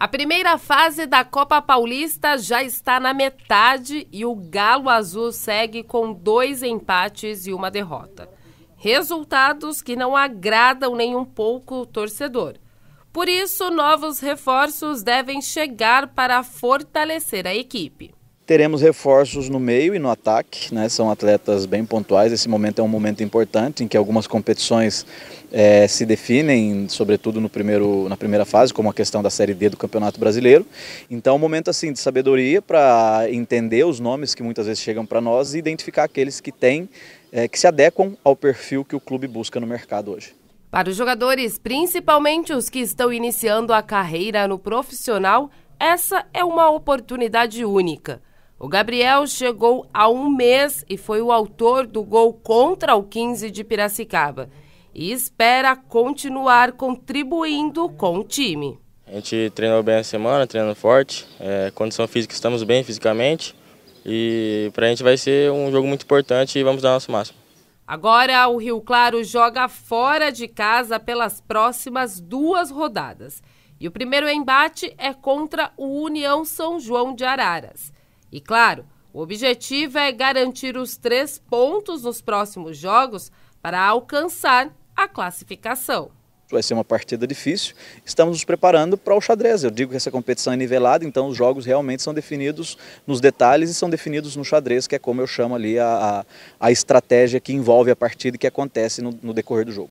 A primeira fase da Copa Paulista já está na metade e o Galo Azul segue com dois empates e uma derrota. Resultados que não agradam nem um pouco o torcedor. Por isso, novos reforços devem chegar para fortalecer a equipe. Teremos reforços no meio e no ataque, né? são atletas bem pontuais. Esse momento é um momento importante em que algumas competições é, se definem, sobretudo no primeiro, na primeira fase, como a questão da Série D do Campeonato Brasileiro. Então, é um momento assim de sabedoria para entender os nomes que muitas vezes chegam para nós e identificar aqueles que têm, é, que se adequam ao perfil que o clube busca no mercado hoje. Para os jogadores, principalmente os que estão iniciando a carreira no profissional, essa é uma oportunidade única. O Gabriel chegou há um mês e foi o autor do gol contra o 15 de Piracicaba e espera continuar contribuindo com o time. A gente treinou bem a semana, treinando forte, é, condição física estamos bem fisicamente e para a gente vai ser um jogo muito importante e vamos dar nosso máximo. Agora o Rio Claro joga fora de casa pelas próximas duas rodadas e o primeiro embate é contra o União São João de Araras. E claro, o objetivo é garantir os três pontos nos próximos jogos para alcançar a classificação. Vai ser uma partida difícil. Estamos nos preparando para o xadrez. Eu digo que essa competição é nivelada, então os jogos realmente são definidos nos detalhes e são definidos no xadrez, que é como eu chamo ali a, a, estratégia que envolve a partida e que acontece no, no decorrer do jogo.